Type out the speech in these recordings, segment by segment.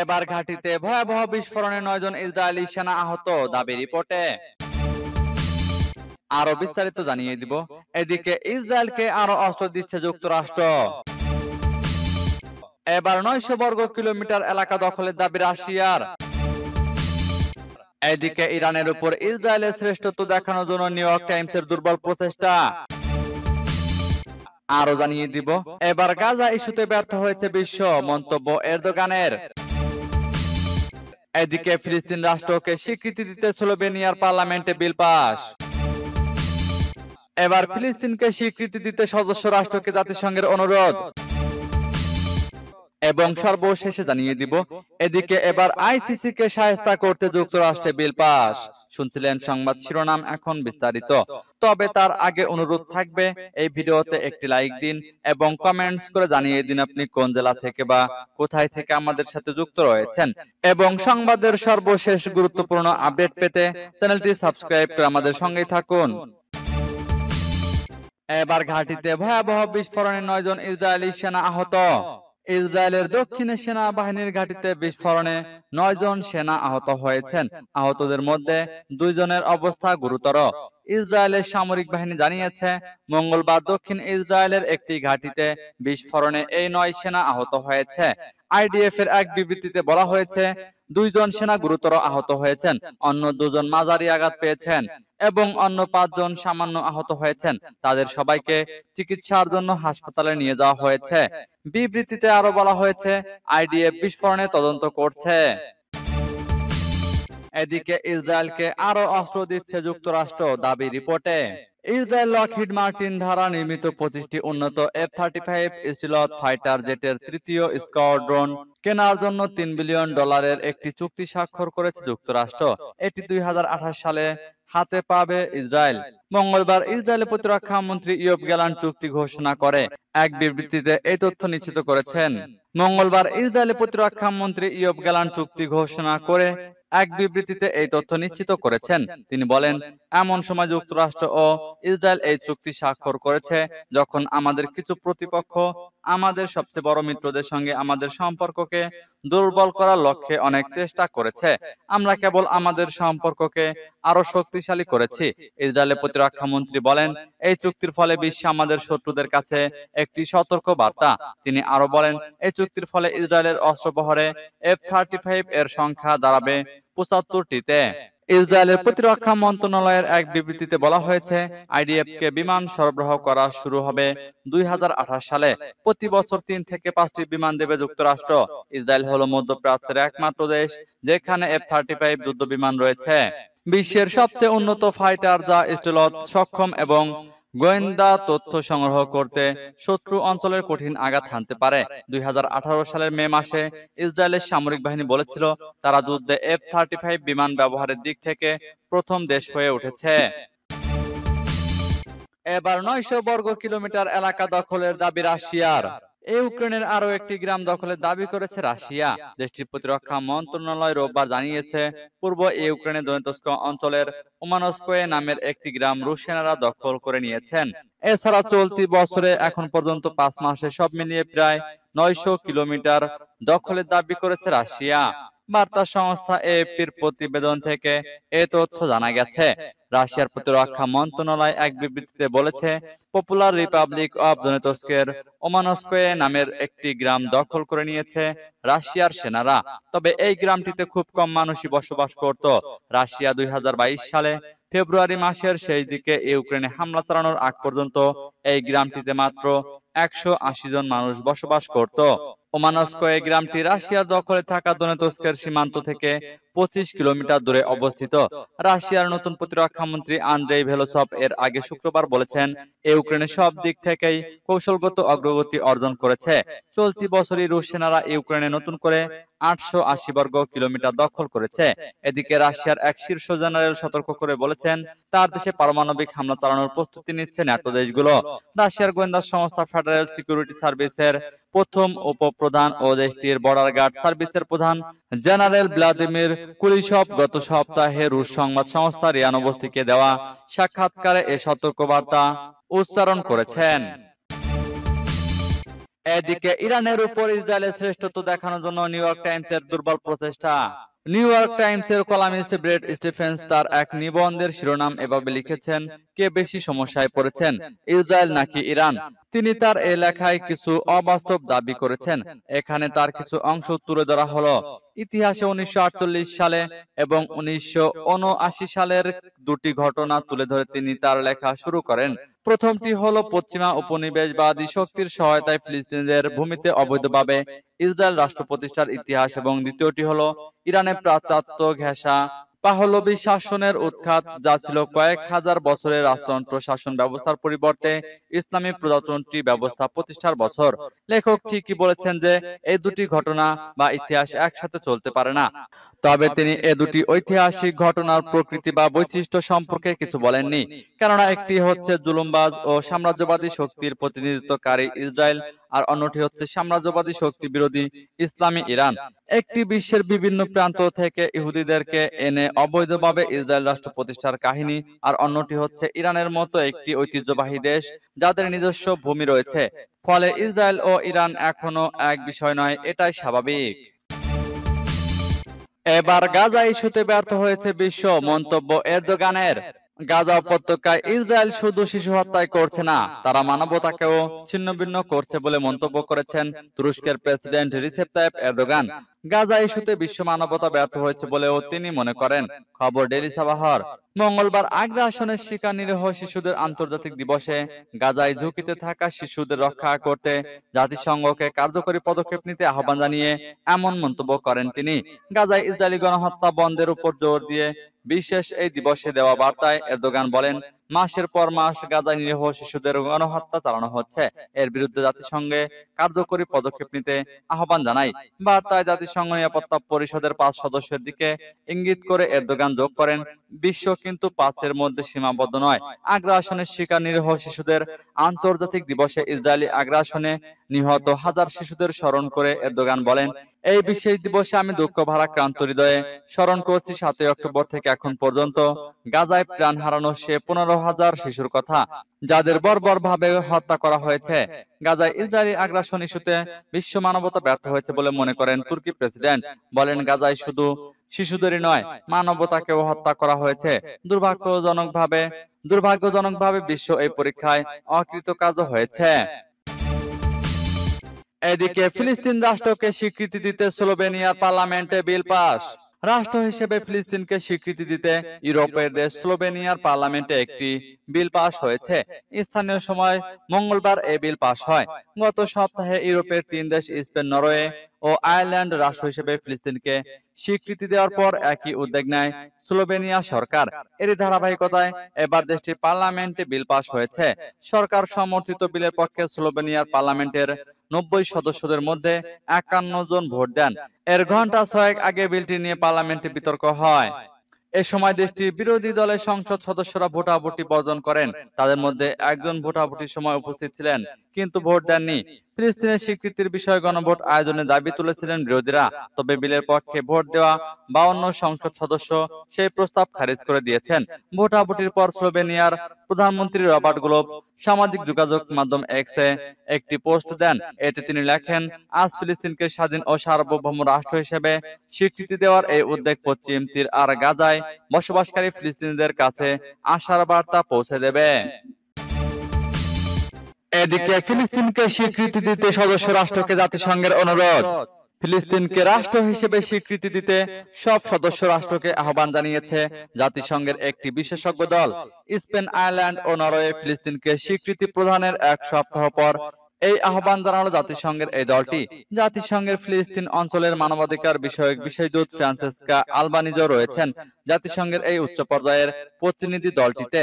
এবার ঘাটিতে ভয়াবহ বিস্ফোরণে নয়জন ইসরায়েলি সেনা আহত দাবি রিপোর্টে আরো বিস্তারিত জানিয়ে দিব এদিকে ইসরায়েলকে আরো অস্ত্র দিচ্ছে যুক্তরাষ্ট্র এবার নয়শো বর্গ কিলোমিটার এলাকা দখলের দাবি রাশিয়ার এদিকে ইরানের উপর ইসরায়েলের শ্রেষ্ঠত্ব দেখানোর জন্য নিউ ইয়র্ক টাইমসের দুর্বল প্রচেষ্টা আরো জানিয়ে দিব এবার গাজা ইস্যুতে ব্যর্থ হয়েছে বিশ্ব মন্তব্য এরদোগানের এদিকে ফিলিস্তিন রাষ্ট্রকে স্বীকৃতি দিতে স্লোভেনিয়ার পার্লামেন্টে বিল পাস এবার ফিলিস্তিনকে স্বীকৃতি দিতে সদস্য রাষ্ট্রকে জাতিসংঘের অনুরোধ এবং সর্বশেষে জানিয়ে দিব এদিকে এবার আইসিসি কে সায়স্তা করতে যুক্তরাষ্ট্রে বিল পাস শুনছিলেন সংবাদ শিরোনাম এখন বিস্তারিত তবে তার আগে অনুরোধ থাকবে এই ভিডিওতে একটি লাইক দিন এবং কমেন্টস করে জানিয়ে দিন আপনি কোন জেলা থেকে বা কোথায় থেকে আমাদের সাথে যুক্ত রয়েছেন এবং সংবাদের সর্বশেষ গুরুত্বপূর্ণ আপডেট পেতে চ্যানেলটি সাবস্ক্রাইব করে আমাদের সঙ্গেই থাকুন এবার ঘাটিতে ভয়াবহ বিস্ফোরণে নয়জন ইসরায়েলি সেনা আহত ইসরায়েলের দক্ষিণে সেনাবাহিনীর ঘাটিতে বিস্ফোরণে জন সেনা আহত হয়েছেন আহতদের মধ্যে দুইজনের অবস্থা গুরুতর ইসরায়েলের সামরিক বাহিনী জানিয়েছে মঙ্গলবার দক্ষিণ ইসরায়েলের একটি ঘাটিতে বিস্ফোরণে এই নয় সেনা আহত হয়েছে আইডিএফ এর এক বিবৃতিতে বলা হয়েছে দুইজন সেনা গুরুতর আহত হয়েছেন অন্য দুজন মাঝারি আঘাত পেয়েছেন এবং অন্য পাঁচজন সামান্য আহত হয়েছেন তাদের সবাইকে চিকিৎসার জন্য হাসপাতালে নিয়ে যাওয়া হয়েছে বিবৃতিতে আরো বলা হয়েছে আইডিএফ বিস্ফোরণে তদন্ত করছে এদিকে ইসরায়েলকে আরো অস্ত্র দিচ্ছে যুক্তরাষ্ট্র দাবি রিপোর্টে ইসরায়েল লকহিড মার্টিন দ্বারা নির্মিত পঁচিশটি উন্নত F thirty five stealth fighter জেটের তৃতীয় স্কোয়াড্রন কেনার জন্য তিন বিলিয়ন ডলারের একটি চুক্তি স্বাক্ষর করেছে যুক্তরাষ্ট্র এটি দুই সালে হাতে পাবে ইসরায়েল মঙ্গলবার ইসরায়েলের প্রতিরক্ষা মন্ত্রী ইয়ব গ্যালান চুক্তি ঘোষণা করে এক বিবৃতিতে এই তথ্য নিশ্চিত করেছেন মঙ্গলবার ইসরায়েলের প্রতিরক্ষা মন্ত্রী ইয়ব গ্যালান চুক্তি ঘোষণা করে এক বিবৃতিতে এই তথ্য নিশ্চিত করেছেন তিনি বলেন এমন সময় যুক্তরাষ্ট্র ও ইসরায়েল এই চুক্তি স্বাক্ষর করেছে যখন আমাদের কিছু প্রতিপক্ষ আমাদের সবচেয়ে বড় মিত্রদের সঙ্গে আমাদের সম্পর্ককে দুর্বল করার লক্ষ্যে অনেক চেষ্টা করেছে আমরা কেবল আমাদের সম্পর্ককে আরো শক্তিশালী করেছি ইসরায়েলের প্রতিরক্ষা মন্ত্রী বলেন এই চুক্তির ফলে বিশ্বে আমাদের শত্রুদের কাছে একটি সতর্ক বার্তা তিনি আরো বলেন এই চুক্তির ফলে ইসরায়েলের অস্ত্রপহরে এফ থার্টি ফাইভ এর সংখ্যা দাঁড়াবে পঁচাত্তরটিতে ইসরায়েলের প্রতিরক্ষা মন্ত্রণালয়ের এক বিবৃতিতে বলা হয়েছে আইডিএফ কে বিমান সরবরাহ করা শুরু হবে দুই সালে প্রতি বছর তিন থেকে পাঁচটি বিমান দেবে যুক্তরাষ্ট্র ইসরায়েল হল মধ্যপ্রাচ্যের একমাত্র দেশ যেখানে এফ থার্টি ফাইভ যুদ্ধ বিমান রয়েছে বিশ্বের সবচেয়ে উন্নত ফাইটার যা স্টেলত সক্ষম এবং গোয়েন্দা তথ্য সংগ্রহ করতে শত্রু অঞ্চলের কঠিন আঘাত হানতে পারে দুই সালের মে মাসে ইসরায়েলের সামরিক বাহিনী বলেছিল তারা যুদ্ধে এফ থার্টি ফাইভ বিমান ব্যবহারের দিক থেকে প্রথম দেশ হয়ে উঠেছে এবার নয়শো বর্গ কিলোমিটার এলাকা দখলের দাবি রাশিয়ার এই ইউক্রেনের আরও একটি গ্রাম দখলের দাবি করেছে রাশিয়া দেশটির প্রতিরক্ষা মন্ত্রণালয় রোববার জানিয়েছে পূর্ব ইউক্রেনের দনেতস্ক অঞ্চলের ওমানস্কোয়ে নামের একটি গ্রাম রুশিয়ানরা দখল করে নিয়েছেন এছাড়া চলতি বছরে এখন পর্যন্ত পাঁচ মাসে সব মিলিয়ে প্রায় নয়শো কিলোমিটার দখলের দাবি করেছে রাশিয়া বার্তা সংস্থা এপির প্রতিবেদন থেকে এ তথ্য জানা গেছে রাশিয়ার প্রতিরক্ষা মন্ত্রণালয় এক বিবৃতিতে বলেছে পপুলার রিপাবলিক অব দনেতস্কের ওমানস্কয়ে নামের একটি গ্রাম দখল করে নিয়েছে রাশিয়ার সেনারা তবে এই গ্রামটিতে খুব কম মানুষই বসবাস করত রাশিয়া দুই সালে ফেব্রুয়ারি মাসের শেষ দিকে ইউক্রেনে হামলা চালানোর আগ পর্যন্ত এই গ্রামটিতে মাত্র একশো জন মানুষ বসবাস করত ওমানস্কয়ে গ্রামটি রাশিয়া দখলে থাকা দোনেতস্কের সীমান্ত থেকে পঁচিশ কিলোমিটার দূরে অবস্থিত রাশিয়ার নতুন প্রতিরক্ষামন্ত্রী আন্দ্রেই ভেলোসভ এর আগে শুক্রবার বলেছেন এ ইউক্রেনের সব দিক থেকেই কৌশলগত অগ্রগতি অর্জন করেছে চলতি বছরই রুশ সেনারা ইউক্রেনে নতুন করে আটশো আশি বর্গ কিলোমিটার দখল করেছে এদিকে রাশিয়ার এক শীর্ষ জেনারেল সতর্ক করে বলেছেন তার দেশে পারমাণবিক হামলা চালানোর প্রস্তুতি নিচ্ছে ন্যাটো দেশগুলো রাশিয়ার গোয়েন্দা সংস্থা ফেডারেল সিকিউরিটি সার্ভিসের প্রথম উপপ্রধান ও দেশটির বর্ডার গার্ড সার্ভিসের প্রধান জেনারেল ভ্লাদিমির কুলিসব গত সপ্তাহে রুশ সংবাদ সংস্থা রিয়ানবস্তিকে দেওয়া সাক্ষাৎকারে এ সতর্কবার্তা উচ্চারণ করেছেন এদিকে ইরানের উপর ইসরায়েলের শ্রেষ্ঠত্ব দেখানোর জন্য নিউ ইয়র্ক টাইমসের দুর্বল প্রচেষ্টা নিউ ইয়র্ক টাইমস এর কলামিস্ট ব্রেড স্টিফেন্স তার এক নিবন্ধের শিরোনাম এভাবে লিখেছেন কে বেশি সমস্যায় পড়েছেন ইসরায়েল নাকি ইরান তিনি তার এই লেখায় কিছু অবাস্তব দাবি করেছেন এখানে তার কিছু অংশ তুলে ধরা হলো ইতিহাসে উনিশশো সালে এবং উনিশশো সালের দুটি ঘটনা তুলে ধরে তিনি তার লেখা শুরু করেন প্রথমটি হলো পশ্চিমা উপনিবেশবাদী শক্তির সহায়তায় ফিলিস্তিনিদের ভূমিতে অবৈধভাবে ইসরায়েল রাষ্ট্র প্রতিষ্ঠার ইতিহাস এবং দ্বিতীয়টি হলো ইরানে প্রাচাত্য ঘেঁষা পাহলবি শাসনের উৎখাত যা ছিল কয়েক হাজার বছরের রাজতন্ত্র শাসন ব্যবস্থার পরিবর্তে ইসলামী প্রজাতন্ত্রী ব্যবস্থা প্রতিষ্ঠার বছর লেখক ঠিকই বলেছেন যে এই দুটি ঘটনা বা ইতিহাস একসাথে চলতে পারে না তবে তিনি এ দুটি ঐতিহাসিক ঘটনার প্রকৃতি বা বৈশিষ্ট্য সম্পর্কে কিছু বলেননি কেননা একটি হচ্ছে জুলুমবাজ ও সাম্রাজ্যবাদী শক্তির প্রতিনিধিত্বকারী ইসরায়েল আর অন্যটি হচ্ছে সাম্রাজ্যবাদী শক্তি বিরোধী ইসলামী ইরান একটি বিশ্বের বিভিন্ন প্রান্ত থেকে ইহুদিদেরকে এনে অবৈধভাবে ইসরায়েল রাষ্ট্র প্রতিষ্ঠার কাহিনী আর অন্যটি হচ্ছে ইরানের মতো একটি ঐতিহ্যবাহী দেশ যাদের নিজস্ব ভূমি রয়েছে ফলে ইসরায়েল ও ইরান এখনো এক বিষয় নয় এটাই স্বাভাবিক এবার গাজা ইস্যুতে ব্যর্থ হয়েছে বিশ্ব মন্তব্য এরদোগানের গাজা উপত্যকায় ইসরায়েল শুধু শিশু হত্যায় করছে না তারা মানবতাকেও ছিন্ন ভিন্ন করছে বলে মন্তব্য করেছেন তুরস্কের president Recep Tayyip Erdogan Gaza ইস্যুতে বিশ্ব মানবতা ব্যর্থ হয়েছে বলেও তিনি মনে করেন খবর ডেলি সাবাহর মঙ্গলবার আগ্রা আসনের শিকার নিরীহ শিশুদের আন্তর্জাতিক দিবসে গাজায় ঝুঁকিতে থাকা শিশুদের রক্ষা করতে জাতিসংঘকে কার্যকরী পদক্ষেপ নিতে আহ্বান জানিয়ে এমন মন্তব্য করেন তিনি গাজায় ইসরায়েলি গণহত্যা বন্ধের উপর জোর দিয়ে বিশেষ এই দিবসে দেওয়া বার্তায় এরদোগান বলেন মাসের পর মাস গাজা নিরীহ শিশুদের গণহত্যা চালানো হচ্ছে এর বিরুদ্ধে জাতিসংঘে কার্যকরী পদক্ষেপ নিতে আহ্বান জানাই বার্তায় জাতিসংঘ নিরাপত্তা পরিষদের পাঁচ সদস্যের দিকে ইঙ্গিত করে এরদোগান যোগ করেন বিশ্ব কিন্তু পাঁচের মধ্যে সীমাবদ্ধ নয় আগ্রাসনের শিকার নিরীহ শিশুদের আন্তর্জাতিক দিবসে ইসরায়েলি আগ্রাসনে নিহত হাজার শিশুদের স্মরণ করে এরদোগান বলেন এই বিশেষ দিবসে আমি দুঃখ ভারাক্রান্ত হৃদয়ে স্মরণ করছি সাতই অক্টোবর থেকে এখন পর্যন্ত গাজায় প্রাণ হারানো সে পনেরো হাজার শিশুর কথা যাদের বর্বর ভাবে হত্যা করা হয়েছে গাজায় ইসরায়েলি আগ্রাসন ইস্যুতে বিশ্ব মানবতা ব্যর্থ হয়েছে বলে মনে করেন তুর্কি প্রেসিডেন্ট বলেন গাজায় শুধু শিশুদেরই নয় মানবতাকেও হত্যা করা হয়েছে দুর্ভাগ্যজনকভাবে দুর্ভাগ্যজনকভাবে বিশ্ব এই পরীক্ষায় অকৃতকার্য হয়েছে এদিকে ফিলিস্তিন রাষ্ট্রকে স্বীকৃতি দিতে স্লোভেনিয়ার পার্লামেন্টে বিল পাস রাষ্ট্র হিসেবে ফিলিস্তিনকে স্বীকৃতি দিতে ইউরোপের দেশ স্লোভেনিয়ার পার্লামেন্টে একটি বিল পাস হয়েছে স্থানীয় সময় মঙ্গলবার এ বিল পাস হয় গত সপ্তাহে ইউরোপের তিন দেশ স্পেন নরওয়ে ও আয়ারল্যান্ড রাষ্ট্র হিসেবে ফিলিস্তিনকে স্বীকৃতি দেওয়ার পর একই উদ্যোগ নেয় স্লোভেনিয়া সরকার এর ধারাবাহিকতায় এবার দেশটির পার্লামেন্টে বিল পাস হয়েছে সরকার সমর্থিত বিলের পক্ষে স্লোভেনিয়ার পার্লামেন্টের নব্বই সদস্যদের মধ্যে একান্ন জন ভোট দেন এর ঘন্টা ছয়েক আগে বিলটি নিয়ে পার্লামেন্টে বিতর্ক হয় এ সময় দেশটির বিরোধী দলের সংসদ সদস্যরা ভোটাভুটি বর্জন করেন তাদের মধ্যে একজন ভোটাভুটির সময় উপস্থিত ছিলেন কিন্তু ভোট দেননি ফিলিস্তিনের স্বীকৃতির বিষয়ে গণভোট আয়োজনের দাবি তুলেছিলেন বিরোধীরা তবে বিলের পক্ষে ভোট দেওয়া বাউন্ন সংসদ সদস্য সেই প্রস্তাব খারিজ করে দিয়েছেন ভোটাভুটির পর স্লোভেনিয়ার প্রধানমন্ত্রী রবার্ট গ্লোব সামাজিক যোগাযোগ মাধ্যম এক্সে একটি পোস্ট দেন এতে তিনি লেখেন আজ ফিলিস্তিনকে স্বাধীন ও সার্বভৌম রাষ্ট্র হিসেবে স্বীকৃতি দেওয়ার এই উদ্যোগ পশ্চিম তীর আর গাজায় বসবাসকারী ফিলিস্তিনিদের কাছে আশার বার্তা পৌঁছে দেবে এদিকে ফিলিস্তিনকে স্বীকৃতি দিতে সদস্য রাষ্ট্রকে জাতিসংঘের অনুরোধ ফিলিস্তিনকে রাষ্ট্র হিসেবে স্বীকৃতি দিতে সব সদস্য রাষ্ট্রকে আহ্বান জানিয়েছে জাতিসংঘের একটি বিশেষজ্ঞ দল স্পেন আয়ারল্যান্ড ও নরওয়ে ফিলিস্তিনকে স্বীকৃতি প্রদানের এক সপ্তাহ পর এই আহ্বান জানালো জাতিসংঘের এই দলটি জাতিসংঘের ফিলিস্তিন অঞ্চলের মানবাধিকার বিষয়ক বিষয়দূত ফ্রান্সেসকা আলবানিজও রয়েছেন জাতিসংঘের এই উচ্চ পর্যায়ের প্রতিনিধি দলটিতে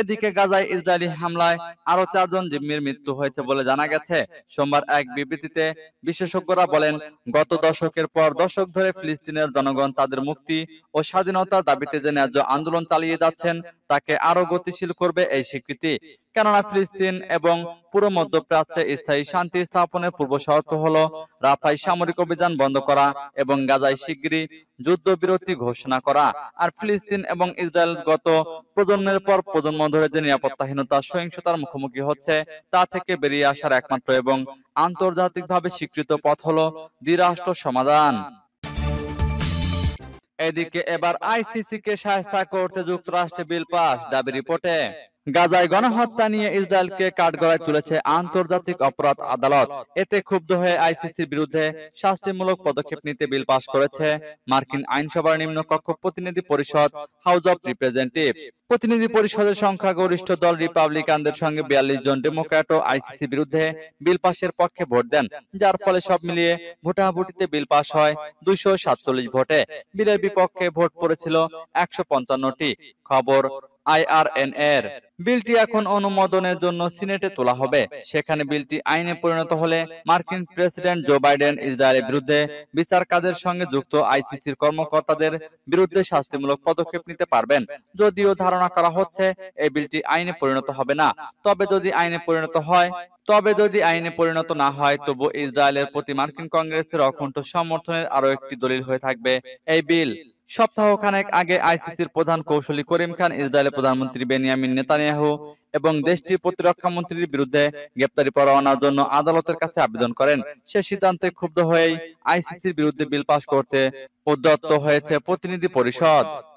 এদিকে গাজায় ইসরায়েলি হামলায় আরো চারজন জিম্মির মৃত্যু হয়েছে বলে জানা গেছে সোমবার এক বিবৃতিতে বিশেষজ্ঞরা বলেন গত দশকের পর দশক ধরে ফিলিস্তিনের জনগণ তাদের মুক্তি ও স্বাধীনতার দাবিতে যে ন্যায্য আন্দোলন চালিয়ে যাচ্ছেন তাকে আরো গতিশীল করবে এই স্বীকৃতি কেননা ফিলিস্তিন এবং পুরো মধ্যপ্রাচ্যে স্থায়ী শান্তি স্থাপনের পূর্ব শর্ত হল রাফাই সামরিক অভিযান বন্ধ করা এবং গাজায় শিগগিরই যুদ্ধবিরতি ঘোষণা করা আর ফিলিস্তিন এবং ইসরায়েল গত প্রজন্মের পর প্রজন্ম ধরে যে নিরাপত্তাহীনতা সহিংসতার মুখোমুখি হচ্ছে তা থেকে বেরিয়ে আসার একমাত্র এবং আন্তর্জাতিকভাবে স্বীকৃত পথ হল দ্বিরাষ্ট্র সমাধান এদিকে এবার আইসিসি কে সাহায্য করতে যুক্তরাষ্ট্রে বিল পাস দাবি রিপোর্টে গাজায় গণহত্যা নিয়ে ইসরায়েলকে কাঠগড়ায় তুলেছে আন্তর্জাতিক অপরাধ আদালত এতে ক্ষুব্ধ হয়ে আইসিসির বিরুদ্ধে শাস্তিমূলক পদক্ষেপ নিতে বিল পাশ করেছে মার্কিন আইনসভার নিম্ন কক্ষ প্রতিনিধি পরিষদ হাউস অব রিপ্রেজেন্টেটিভ প্রতিনিধি পরিষদের সংখ্যাগরিষ্ঠ দল রিপাবলিকানদের সঙ্গে বিয়াল্লিশ জন ডেমোক্র্যাট ও আইসিসির বিরুদ্ধে বিল পাশের পক্ষে ভোট দেন যার ফলে সব মিলিয়ে ভোটাভুটিতে বিল পাশ হয় দুইশো সাতচল্লিশ ভোটে বিলের বিপক্ষে ভোট পড়েছিল একশো পঞ্চান্নটি খবর আইআরএনএর বিলটি এখন অনুমোদনের জন্য সিনেটে তোলা হবে সেখানে বিলটি আইনে পরিণত হলে মার্কিন প্রেসিডেন্ট জো বাইডেন ইসরায়েলের বিরুদ্ধে বিচার কাজের সঙ্গে যুক্ত আইসিসির কর্মকর্তাদের বিরুদ্ধে শাস্তিমূলক পদক্ষেপ নিতে পারবেন যদিও ধারণা করা হচ্ছে এই বিলটি আইনে পরিণত হবে না তবে যদি আইনে পরিণত হয় তবে যদি আইনে পরিণত না হয় তবু ইসরায়েলের প্রতি মার্কিন কংগ্রেসের অখণ্ড সমর্থনের আরও একটি দলিল হয়ে থাকবে এই বিল সপ্তাহখানেক আগে আইসিসির প্রধান কৌশলী করিম খান ইসরায়েলের প্রধানমন্ত্রী বেনিয়ামিন নেতানিয়াহু এবং দেশটির প্রতিরক্ষা মন্ত্রীর বিরুদ্ধে গ্রেপ্তারি পরোয়ানার জন্য আদালতের কাছে আবেদন করেন সে সিদ্ধান্তে ক্ষুব্ধ হয়েই আইসিসির বিরুদ্ধে বিল পাশ করতে উদ্যত হয়েছে প্রতিনিধি পরিষদ